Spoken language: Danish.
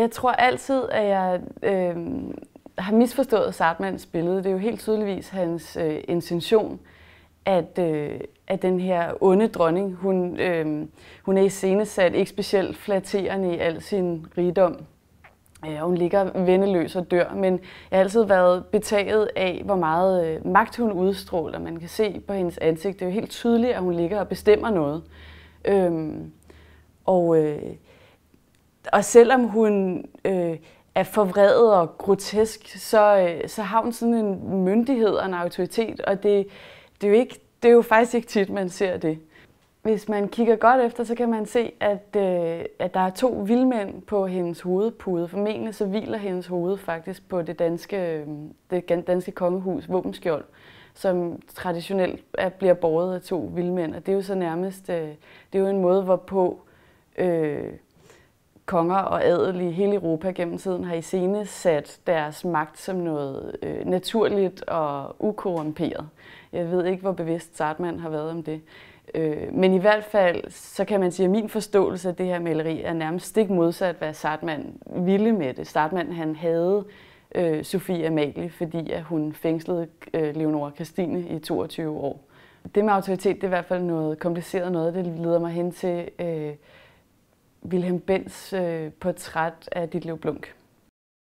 Jeg tror altid, at jeg øh, har misforstået Sartmans billede. Det er jo helt tydeligvis hans øh, intention, at, øh, at den her onde dronning, hun, øh, hun er i scenesat ikke specielt flatterende i al sin rigdom. Øh, hun ligger vendeløs og dør, men jeg har altid været betaget af, hvor meget øh, magt hun udstråler. Man kan se på hendes ansigt, det er jo helt tydeligt, at hun ligger og bestemmer noget. Øh, og... Øh, og selvom hun øh, er forvredet og grotesk, så, øh, så har hun sådan en myndighed og en autoritet, og det, det, er jo ikke, det er jo faktisk ikke tit, man ser det. Hvis man kigger godt efter, så kan man se, at, øh, at der er to vildmænd på hendes hovedpude. Formentlig så hviler hendes hoved faktisk på det danske, øh, det danske kongehus, våbenskjold, som traditionelt er, bliver båret af to vildmænd. Og det er jo så nærmest øh, det er jo en måde, hvorpå øh, konger og adel i hele Europa gennem tiden har i scene sat deres magt som noget øh, naturligt og ukorrumperet. Jeg ved ikke, hvor bevidst Sartmann har været om det. Øh, men i hvert fald, så kan man sige, at min forståelse af det her maleri er nærmest stik modsat, hvad Sartmann ville med det. Sartmann han havde øh, Sofie Amalie, fordi at hun fængslede øh, Leonora Christine i 22 år. Det med autoritet, det er i hvert fald noget kompliceret noget. Det leder mig hen til... Øh, Wilhelm Bens øh, portræt af liv Blunk.